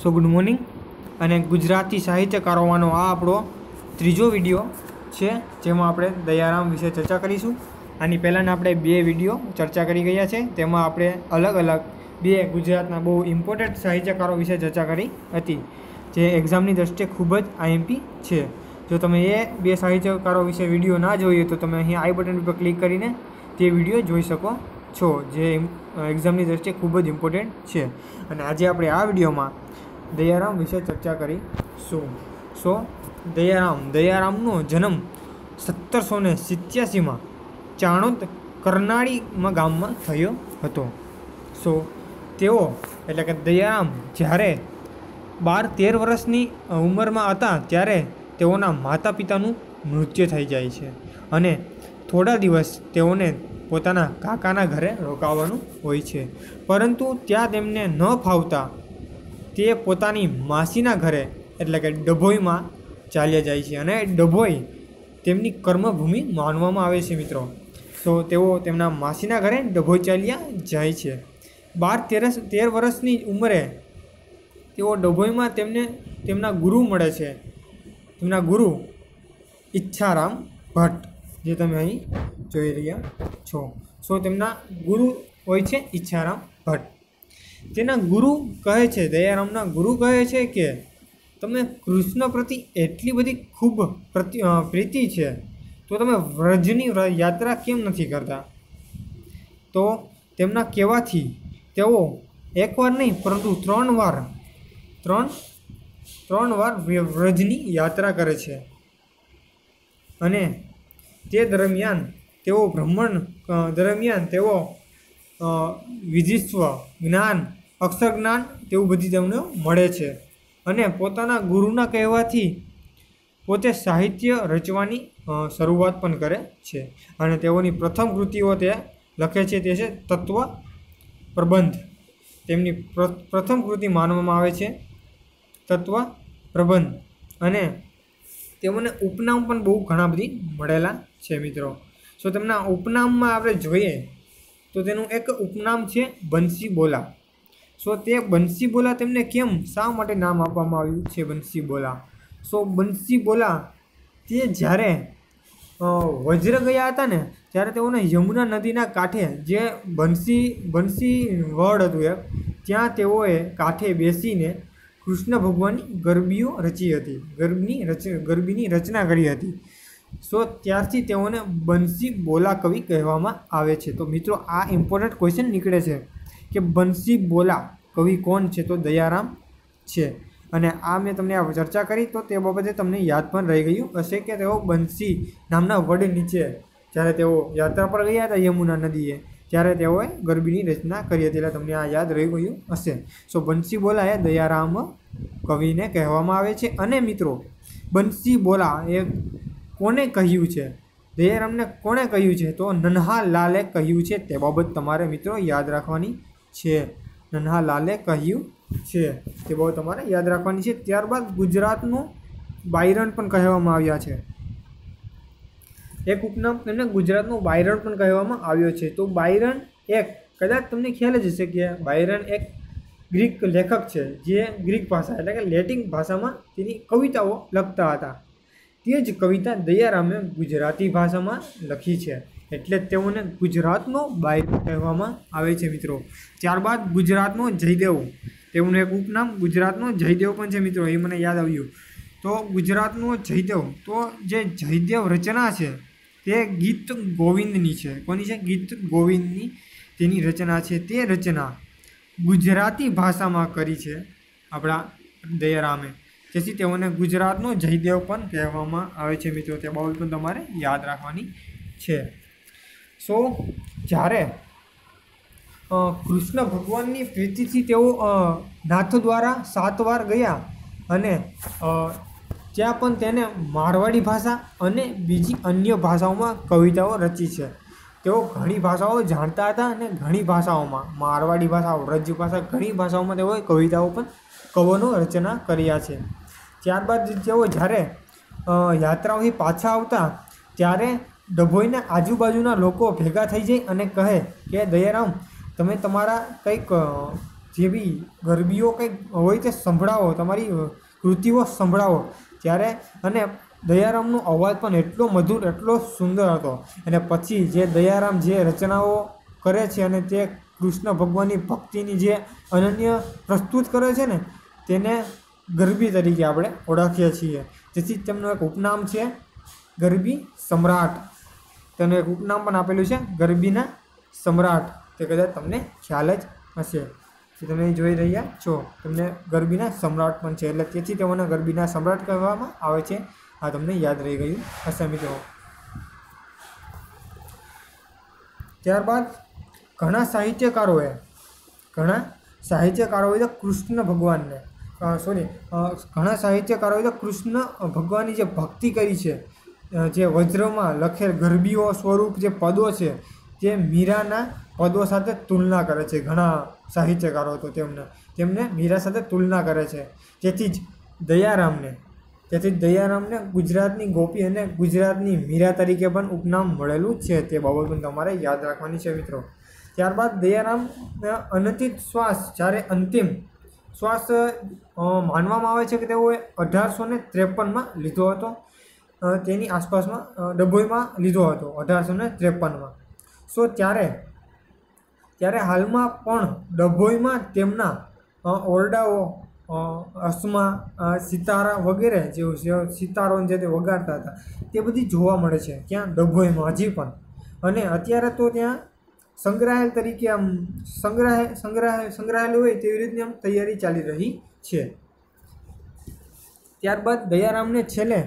સો good morning અને ગુજરાતી સાહિત્યકારોમાંનો આ આપણો ત્રીજો વિડીયો છે જેમાં આપણે દયારામ વિશે ચર્ચા કરીશું આની પહેલાંના આપણે બે વિડીયો ચર્ચા કરી ગયા છે તેમાં આપણે અલગ અલગ બે ગુજરાતના બહુ ઇમ્પોર્ટન્ટ સાહિત્યકારો વિશે ચર્ચા કરી હતી જે એક્ઝામની દ્રષ્ટિએ ખૂબ જ આઈએમપી છે જો તમે એ બે સાહિત્યકારો વિશે વિડીયો ના જોઈએ તો તમે અહીં આઈ બટન ઉપર ક્લિક કરીને તે વિડીયો જોઈ શકો છો જે એક્ઝામની દ્રષ્ટિએ ખૂબ જ ઇમ્પોર્ટન્ટ છે અને આજે આપણે આ વિડીયોમાં દયારામ વિશે ચર્ચા કરીશું સો દયારામ દયારામનો જન્મ સત્તરસો ને સિત્યાસીમાં ચાણોદ કરનાળીમાં ગામમાં થયો હતો સો તેઓ એટલે કે દયારામ જ્યારે બાર તેર વર્ષની ઉંમરમાં હતા ત્યારે તેઓના માતા પિતાનું મૃત્યુ થઈ જાય છે અને થોડા દિવસ તેઓને પોતાના કાકાના ઘરે રોકાવાનું હોય છે પરંતુ ત્યાં તેમને ન ફાવતા તે પોતાની માસીના ઘરે એટલે કે ડભોઈમાં ચાલ્યા જાય છે અને ડભોઈ તેમની કર્મભૂમિ માનવામાં આવે છે મિત્રો તો તેઓ તેમના માસીના ઘરે ડભોઈ ચાલ્યા જાય છે બાર તેરસ તેર વર્ષની ઉંમરે તેઓ ડભોઈમાં તેમને તેમના ગુરુ મળે છે તેમના ગુરુ ઈચ્છારામ ભટ્ટ જે તમે અહીં જોઈ રહ્યા છો સો તેમના ગુરુ હોય છે ઈચ્છારામ ભટ્ટ તેના ગુરુ કહે છે દયારામના ગુરુ કહે છે કે તમે કૃષ્ણ પ્રતિ એટલી બધી ખૂબ પ્રીતિ છે તો તમે વ્રજની યાત્રા કેમ નથી કરતા તો તેમના કહેવાથી તેઓ એકવાર નહીં પરંતુ ત્રણ વાર ત્રણ ત્રણ વાર વ્રજની યાત્રા કરે છે અને તે દરમિયાન તેઓ બ્રહ્મણ દરમિયાન તેઓ વિધિસ્વ જ્ઞાન અક્ષર જ્ઞાન તેવું બધી તેમને મળે છે અને પોતાના ગુરુના કહેવાથી પોતે સાહિત્ય રચવાની શરૂઆત પણ કરે છે અને તેઓની પ્રથમ કૃતિઓ તે લખે છે તે છે તત્વ પ્રબંધ તેમની પ્રથમ કૃતિ માનવામાં આવે છે તત્વ પ્રબંધ અને તેઓને ઉપનામ પણ બહુ ઘણા બધી મળેલા છે મિત્રો સો તેમના ઉપનામમાં આપણે જોઈએ તો તેનું એક ઉપનામ છે બંસી બોલા સો તે બંસી બોલા તેમને કેમ શા માટે નામ આપવામાં આવ્યું છે બંસી બોલા સો બંસી બોલા તે જ્યારે વજ્ર ગયા હતા ને ત્યારે તેઓને યમુના નદીના કાંઠે જે બંસી બંસી વડ હતું એક ત્યાં તેઓએ કાંઠે બેસીને કૃષ્ણ ભગવાનની ગરબીઓ રચી હતી ગરબની રચ ગરબીની રચના કરી હતી સો ત્યારથી તેઓને બંસી બોલા કવિ કહેવામાં આવે છે તો મિત્રો આ ઇમ્પોર્ટન્ટ ક્વેશ્ચન નીકળે છે કે બંસી બોલા કવિ કોણ છે તો દયારામ છે અને આ મેં તમને આ ચર્ચા કરી તો તે બાબતે તમને યાદ પણ રહી ગયું હશે કે તેઓ બંસી નામના વડ નીચે જ્યારે તેઓ યાત્રા પર ગયા હતા યમુના નદીએ ત્યારે તેઓએ ગરબીની રચના કરી હતી એટલે તમને આ યાદ રહી ગયું હશે સો બંસી બોલા એ દયારામ કવિને કહેવામાં આવે છે અને મિત્રો બંસી બોલા એ કોને કહ્યું છે દયારામને કોણે કહ્યું છે તો નન્હા લાલે કહ્યું છે તે બાબત તમારે મિત્રો યાદ રાખવાની છે નન્હા લાલે કહ્યું છે તે બાબત તમારે યાદ રાખવાની છે ત્યારબાદ ગુજરાતનું બાયરણ પણ કહેવામાં આવ્યા છે એક ઉપનામ તેમને ગુજરાતનું બાયરણ પણ કહેવામાં આવ્યો છે તો બાયરણ એક કદાચ તમને ખ્યાલ જ હશે કે બાયરણ એક ગ્રીક લેખક છે જે ગ્રીક ભાષા એટલે કે લેટિન ભાષામાં તેની કવિતાઓ લખતા હતા તે જ કવિતા દયારામે ગુજરાતી ભાષામાં લખી છે એટલે તેઓને ગુજરાતનો બાયરો કહેવામાં આવે છે મિત્રો ત્યારબાદ ગુજરાતનો જયદેવ તેઓનું એક ઉપનામ ગુજરાતનો જયદેવ પણ છે મિત્રો એ મને યાદ આવ્યું તો ગુજરાતનો જયદેવ તો જે જયદેવ રચના છે તે ગીત ગોવિંદની છે કોની છે ગીત ગોવિંદની તેની રચના છે તે રચના ગુજરાતી ભાષામાં કરી છે આપણા દયારામે જેથી તેઓને ગુજરાતનો જયદેવ પણ કહેવામાં આવે છે મિત્રો તે બાબત પણ તમારે યાદ રાખવાની છે સો જ્યારે કૃષ્ણ ભગવાનની પ્રીતિથી તેઓ નાથ દ્વારા સાત વાર ગયા અને ત્યાં પણ તેને મારવાડી ભાષા અને બીજી અન્ય ભાષાઓમાં કવિતાઓ રચી છે તેઓ ઘણી ભાષાઓ જાણતા હતા અને ઘણી ભાષાઓમાં મારવાડી ભાષાઓ રજ્જુ ભાષા ઘણી ભાષાઓમાં તેઓએ કવિતાઓ પણ કવનો રચના કર્યા છે ત્યારબાદ તેઓ જ્યારે યાત્રાઓથી પાછા આવતા ત્યારે ડભોઈને આજુબાજુના લોકો ભેગા થઈ જાય અને કહે કે દયારામ તમે તમારા કંઈક જેવી ગરબીઓ કંઈક હોય તે સંભળાવો તમારી કૃતિઓ સંભળાવો ત્યારે અને દયારામનો અવાજ પણ એટલો મધુર એટલો સુંદર હતો અને પછી જે દયારામ જે રચનાઓ કરે છે અને તે કૃષ્ણ ભગવાનની ભક્તિની જે અનન્ય પ્રસ્તુત કરે છે ને તેને ગરબી તરીકે આપણે ઓળખીએ છીએ જેથી તેમનું એક ઉપનામ છે ગરબી સમ્રાટ તેનું એક ઉપનામ પણ આપેલું છે ગરબીના સમ્રાટ તે કદાચ તમને ખ્યાલ જ હશે તમે જોઈ રહ્યા છો તમને ગરબીના સમ્રાટ પણ છે એટલે તેથી તેઓને ગરબીના સમ્રાટ કહેવામાં આવે છે આ તમને યાદ રહી ગયું હશે મિત્રો ત્યારબાદ ઘણા સાહિત્યકારોએ ઘણા સાહિત્યકારોએ કૃષ્ણ ભગવાનને સોરી ઘણા સાહિત્યકારો તો કૃષ્ણ ભગવાનની જે ભક્તિ કરી છે જે વજ્રમાં લખેલ ગરબીઓ સ્વરૂપ જે પદો છે તે મીરાના પદો સાથે તુલના કરે છે ઘણા સાહિત્યકારો તો તેમને તેમને મીરા સાથે તુલના કરે છે તેથી જ દયારામને તેથી જ દયારામને ગુજરાતની ગોપી અને ગુજરાતની મીરા તરીકે પણ ઉપનામ મળેલું છે તે બાબત પણ તમારે યાદ રાખવાની છે મિત્રો ત્યારબાદ દયારામ અનતિત શ્વાસ જ્યારે અંતિમ શ્વાસ માનવામાં આવે છે કે તેઓએ અઢારસો ને ત્રેપનમાં લીધો હતો તેની આસપાસમાં ડભોઈમાં લીધો હતો અઢારસો ને ત્રેપનમાં સો ત્યારે ત્યારે હાલમાં પણ ડભોઈમાં તેમના ઓરડાઓ અસ્મા સિતારા વગેરે જે સિતારો જે તે વગાડતા હતા તે બધી જોવા મળે છે ત્યાં ડભોઈમાં હજી પણ અને અત્યારે તો ત્યાં સંગ્રહાલ તરીકે આમ સંગ્રહ સંગ્રહ સંગ્રહાયેલું હોય તેવી રીતની આમ તૈયારી ચાલી રહી છે ત્યારબાદ દયારામને છેલ્લે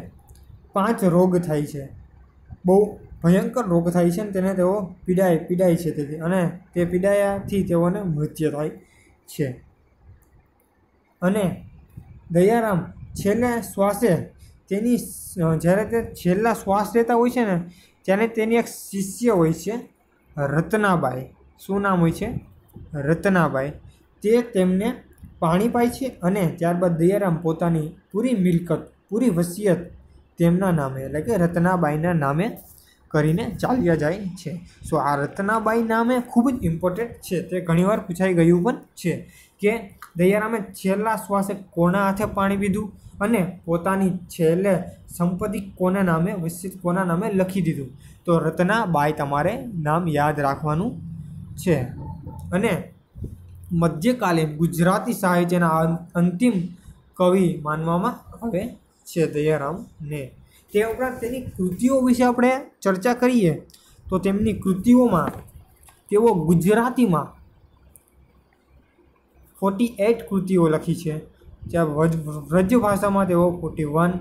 પાંચ રોગ થાય છે બહુ ભયંકર રોગ થાય છે ને તેને તેઓ પીડાય પીડાય છે તેથી અને તે પીડાયાથી તેઓને મૃત્યુ થાય છે અને દયારામ છેલ્લે શ્વાસે તેની જ્યારે તે છેલ્લા શ્વાસ લેતા હોય છે ને ત્યારે તેની એક શિષ્ય હોય છે રત્નાબાઈ શું નામ હોય છે રત્નાબાઈ તે તેમને પાણી પાય છે અને ત્યારબાદ દયારામ પોતાની પૂરી મિલકત પૂરી વસિયત તેમના નામે એટલે કે રત્નાબાઈના નામે કરીને ચાલ્યા જાય છે સો આ રત્નાબાઈ નામે ખૂબ જ ઇમ્પોર્ટન્ટ છે તે ઘણીવાર પૂછાઈ ગયું પણ છે કે દયારામે છેલ્લા શ્વાસે કોના હાથે પાણી પીધું અને પોતાની છેલ્લે સંપત્તિ કોના નામે વિશિષ્ટ કોના નામે લખી દીધું તો રત્નાબાઈ તમારે નામ યાદ રાખવાનું છે અને મધ્યકાલીન ગુજરાતી સાહિત્યના અંતિમ કવિ માનવામાં આવે છે દયારામને તે ઉપરાંત તેની કૃતિઓ વિશે આપણે ચર્ચા કરીએ તો તેમની કૃતિઓમાં તેઓ ગુજરાતીમાં ફોર્ટી એટ કૃતિઓ લખી છે જ્યાં વ્રજ વ્રજ ભાષામાં તેઓ ફોર્ટી વન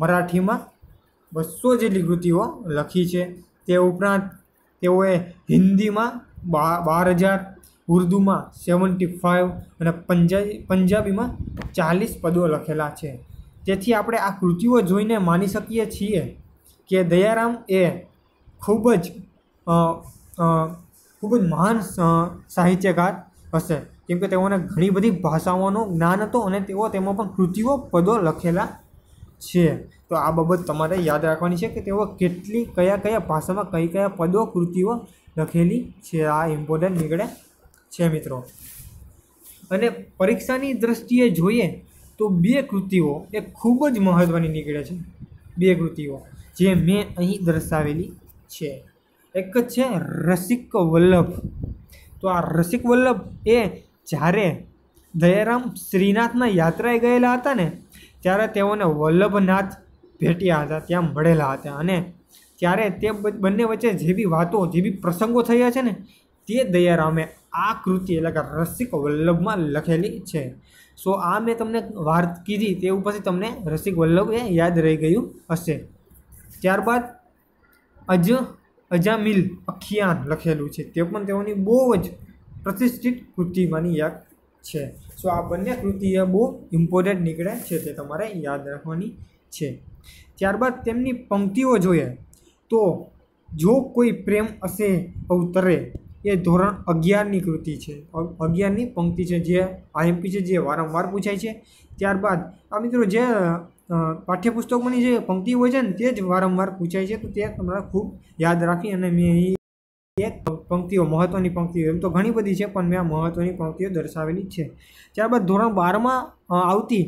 મરાઠીમાં બસો જેટલી કૃતિઓ લખી છે તે ઉપરાંત તેઓએ હિન્દીમાં બાર હજાર ઉર્દુમાં સેવન્ટી ફાઇવ અને પંજાબી પંજાબીમાં ચાલીસ પદો લખેલા છે તેથી આપણે આ કૃતિઓ જોઈને માની શકીએ છીએ કે દયારામ એ ખૂબ જ ખૂબ જ મહાન સાહિત્યકાર હશે કેમકે તેઓને ઘણી બધી ભાષાઓનું જ્ઞાન હતું અને તેઓ તેમાં પણ કૃતિઓ પદો લખેલા છે તો આ બાબત તમારે યાદ રાખવાની છે કે તેઓ કેટલી કયા કયા ભાષામાં કઈ કયા પદો કૃતિઓ લખેલી છે આ ઇમ્પોર્ટન્ટ નીકળે છે મિત્રો અને પરીક્ષાની દ્રષ્ટિએ જોઈએ તો બે કૃતિઓ એ ખૂબ જ મહત્ત્વની નીકળે છે બે કૃતિઓ જે મેં અહીં દર્શાવેલી છે એક જ છે રસિક વલ્લભ તો આ રસિક વલ્લભ એ જ્યારે દયારામ શ્રીનાથના યાત્રાએ ગયેલા હતા ને ત્યારે તેઓને વલ્લભનાથ ભેટ્યા હતા ત્યાં મળેલા હતા અને ત્યારે તે બંને વચ્ચે જે બી વાતો જે બી પ્રસંગો થયા છે ને તે દયારામે આ કૃતિ એટલે કે રસિક વલ્લભમાં લખેલી છે સો આ મેં તમને વાત કીધી તે ઉપરથી તમને રસિક વલ્લભ એ યાદ રહી ગયું હશે ત્યારબાદ અજ અજામિલ અખિયાન લખેલું છે તે પણ તેઓની બહુ જ પ્રતિષ્ઠિત કૃતિમાંની યાદ છે સો આ બંને કૃતિ એ બહુ ઇમ્પોર્ટન્ટ નીકળે છે તે તમારે યાદ રાખવાની છે ત્યારબાદ તેમની પંક્તિઓ જોઈએ તો જો કોઈ પ્રેમ હશે અવતરે એ ધોરણ અગિયારની કૃતિ છે અગિયારની પંક્તિ છે જે આઈએમપી છે જે વારંવાર પૂછાય છે ત્યારબાદ આ મિત્રો જે પાઠ્યપુસ્તકોની જે પંક્તિ હોય છે ને તે જ વારંવાર પૂછાય છે તો તે તમારા ખૂબ યાદ રાખી અને મેં એક પંક્તિઓ મહત્ત્વની પંક્તિઓ એમ તો ઘણી બધી છે પણ મેં આ મહત્ત્વની પંક્તિઓ દર્શાવેલી છે ત્યારબાદ ધોરણ બારમાં આવતી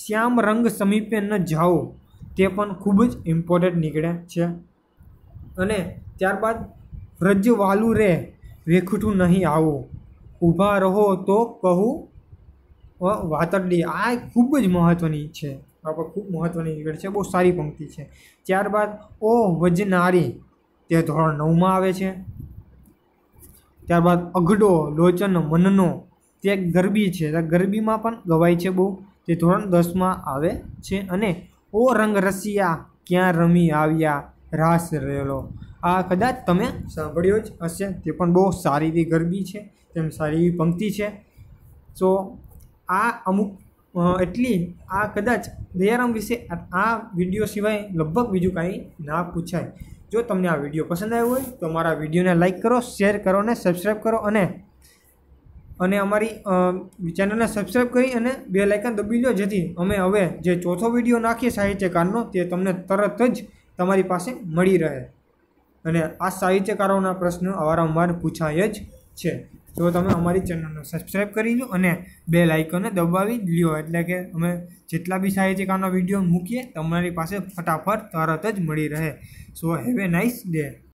શ્યામ રંગ સમીપે ન જાઓ તે પણ ખૂબ જ ઇમ્પોર્ટન્ટ નીકળે છે અને ત્યારબાદ વાલુ રે વેખુટું નહીં આવો ઊભા રહો તો કહું વાતરડી આ ખૂબ જ મહત્ત્વની છે બાપા ખૂબ મહત્ત્વની નીકળ છે બહુ સારી પંક્તિ છે ત્યારબાદ ઓ વજનારી તે ધોરણ નવમાં આવે છે ત્યારબાદ અઘડો લોચન મનનો તે ગરબી છે ગરબીમાં પણ ગવાય છે બહુ તે ધોરણ દસમાં આવે છે અને ઓ રંગ રસિયા ક્યાં રમી આવ્યા રાસ રહેલો આ કદાચ તમે સાંભળ્યો જ હશે તે પણ બહુ સારી એવી ગરબી છે તેમ સારી એવી પંક્તિ છે સો આ અમુક એટલી આ કદાચ દયારામ વિશે આ વિડીયો સિવાય લગભગ બીજું કાંઈ ના પૂછાય જો તમને આ વિડીયો પસંદ આવ્યો હોય તો મારા વિડીયોને લાઇક કરો શેર કરો અને સબસ્ક્રાઈબ કરો અને અને અમારી ચેનલને સબસ્ક્રાઈબ કરી અને બે લાઇકન દબી લો જેથી અમે હવે જે ચોથો વિડીયો નાખીએ સાહિત્યકારનો તે તમને તરત જ તમારી પાસે મળી રહે અને આ સાહિત્યકારોના પ્રશ્નો અવારંવાર પૂછાય જ છે જો તમે અમારી ચેનલને સબસ્ક્રાઈબ કરી લો અને બે લાઇકોને દબાવી લ્યો એટલે કે અમે જેટલા બી સાહિત્યકારનો વિડીયો મૂકીએ તમારી પાસે ફટાફટ તરત જ મળી રહે so have a nice day